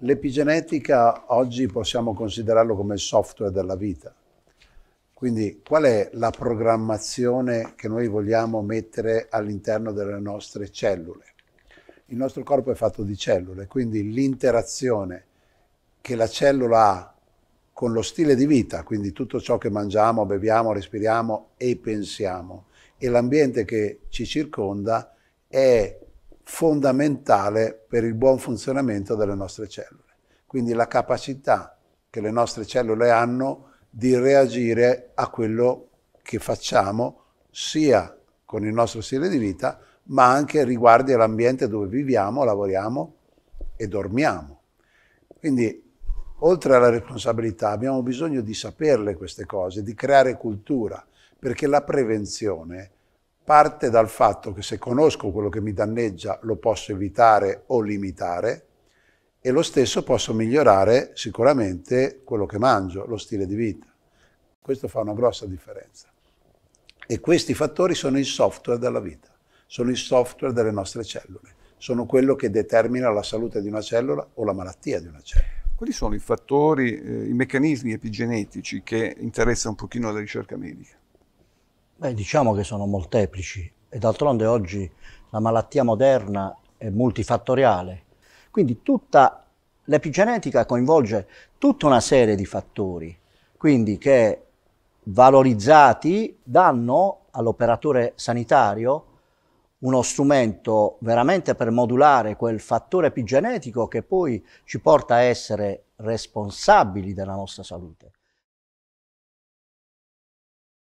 L'epigenetica oggi possiamo considerarlo come il software della vita. Quindi qual è la programmazione che noi vogliamo mettere all'interno delle nostre cellule? Il nostro corpo è fatto di cellule, quindi l'interazione che la cellula ha con lo stile di vita, quindi tutto ciò che mangiamo, beviamo, respiriamo e pensiamo, e l'ambiente che ci circonda è fondamentale per il buon funzionamento delle nostre cellule. Quindi la capacità che le nostre cellule hanno di reagire a quello che facciamo sia con il nostro stile di vita, ma anche riguardo all'ambiente dove viviamo, lavoriamo e dormiamo. Quindi oltre alla responsabilità abbiamo bisogno di saperle queste cose, di creare cultura, perché la prevenzione è parte dal fatto che se conosco quello che mi danneggia lo posso evitare o limitare e lo stesso posso migliorare sicuramente quello che mangio, lo stile di vita. Questo fa una grossa differenza. E questi fattori sono il software della vita, sono il software delle nostre cellule, sono quello che determina la salute di una cellula o la malattia di una cellula. Quali sono i fattori, eh, i meccanismi epigenetici che interessano un pochino la ricerca medica? Beh, diciamo che sono molteplici e d'altronde oggi la malattia moderna è multifattoriale, quindi tutta l'epigenetica coinvolge tutta una serie di fattori, quindi che valorizzati danno all'operatore sanitario uno strumento veramente per modulare quel fattore epigenetico che poi ci porta a essere responsabili della nostra salute.